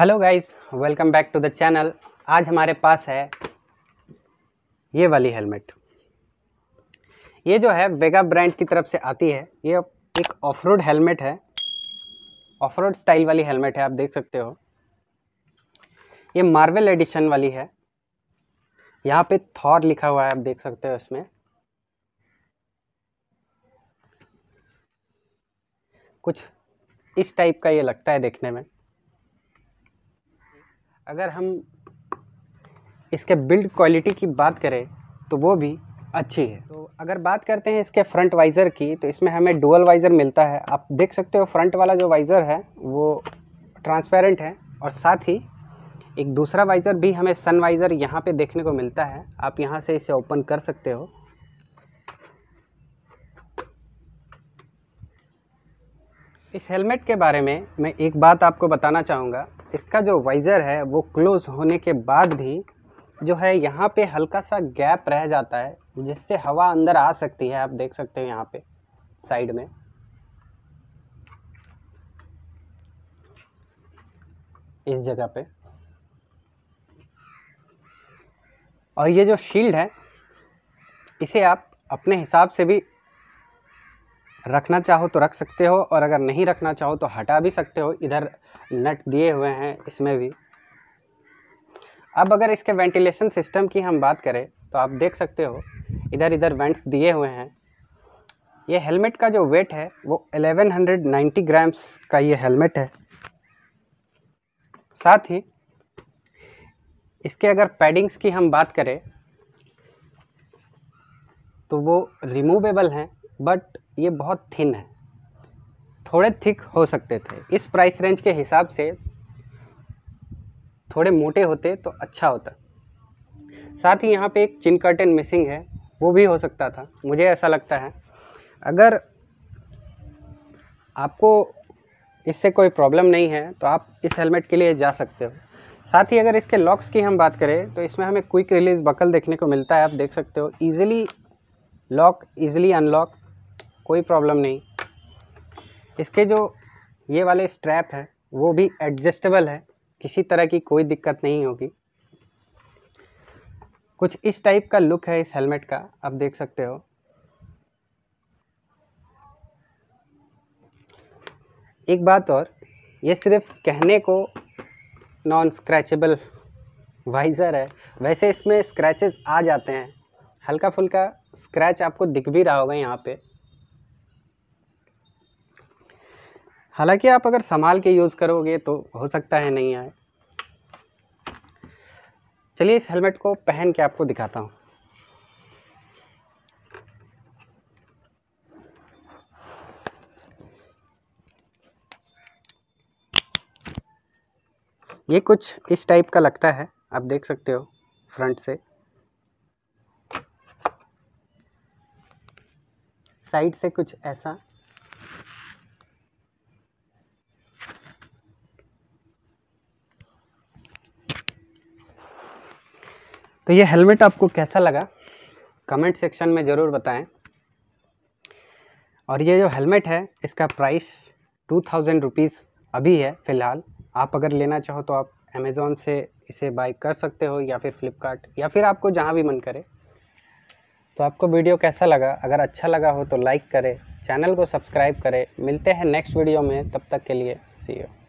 hello guys welcome back to the channel आज हमारे पास है ये वाली हेलमेट ये जो है वेगा ब्रांड की तरफ से आती है ये एक ऑफ रोड हेलमेट है ऑफ रोड स्टाइल वाली हेलमेट है आप देख सकते हो ये मार्वल एडिशन वाली है यहाँ पे थॉर लिखा हुआ है आप देख सकते हो इसमें कुछ इस टाइप का ये लगता है देखने में अगर हम इसके बिल्ड क्वालिटी की बात करें तो वो भी अच्छी है तो अगर बात करते हैं इसके फ्रंट वाइज़र की तो इसमें हमें डुअल वाइज़र मिलता है आप देख सकते हो फ्रंट वाला जो वाइज़र है वो ट्रांसपेरेंट है और साथ ही एक दूसरा वाइज़र भी हमें सन वाइज़र यहाँ पर देखने को मिलता है आप यहाँ से इसे ओपन कर सकते हो इस हेलमेट के बारे में मैं एक बात आपको बताना चाहूँगा इसका जो वाइज़र है वो क्लोज़ होने के बाद भी जो है यहाँ पे हल्का सा गैप रह जाता है जिससे हवा अंदर आ सकती है आप देख सकते हो यहाँ पे साइड में इस जगह पे और ये जो शील्ड है इसे आप अपने हिसाब से भी रखना चाहो तो रख सकते हो और अगर नहीं रखना चाहो तो हटा भी सकते हो इधर नट दिए हुए हैं इसमें भी अब अगर इसके वेंटिलेशन सिस्टम की हम बात करें तो आप देख सकते हो इधर इधर वेंट्स दिए हुए हैं ये हेलमेट का जो वेट है वो 1190 ग्राम्स का ये हेलमेट है साथ ही इसके अगर पैडिंग्स की हम बात करें तो वो रिमूवेबल हैं बट ये बहुत थिन है थोड़े थिक हो सकते थे इस प्राइस रेंज के हिसाब से थोड़े मोटे होते तो अच्छा होता साथ ही यहाँ पे एक चिन कर्टन मिसिंग है वो भी हो सकता था मुझे ऐसा लगता है अगर आपको इससे कोई प्रॉब्लम नहीं है तो आप इस हेलमेट के लिए जा सकते हो साथ ही अगर इसके लॉक्स की हम बात करें तो इसमें हमें क्विक रिलीज़ बकल देखने को मिलता है आप देख सकते हो ईजिली लॉक ईजिली अनलॉक कोई प्रॉब्लम नहीं इसके जो ये वाले स्ट्रैप है वो भी एडजस्टेबल है किसी तरह की कोई दिक्कत नहीं होगी कुछ इस टाइप का लुक है इस हेलमेट का आप देख सकते हो एक बात और ये सिर्फ कहने को नॉन स्क्रैचेबल वाइज़र है वैसे इसमें स्क्रैचेस आ जाते हैं हल्का फुल्का स्क्रैच आपको दिख भी रहा होगा यहाँ पे हालांकि आप अगर संभाल के यूज़ करोगे तो हो सकता है नहीं आए चलिए इस हेलमेट को पहन के आपको दिखाता हूँ ये कुछ इस टाइप का लगता है आप देख सकते हो फ्रंट से साइड से कुछ ऐसा तो ये हेलमेट आपको कैसा लगा कमेंट सेक्शन में ज़रूर बताएं और ये जो हेलमेट है इसका प्राइस टू थाउजेंड रुपीज़ अभी है फ़िलहाल आप अगर लेना चाहो तो आप अमेज़ोन से इसे बाई कर सकते हो या फिर फ्लिपकार्ट या फिर आपको जहाँ भी मन करे तो आपको वीडियो कैसा लगा अगर अच्छा लगा हो तो लाइक करें चैनल को सब्सक्राइब करें मिलते हैं नेक्स्ट वीडियो में तब तक के लिए सी यू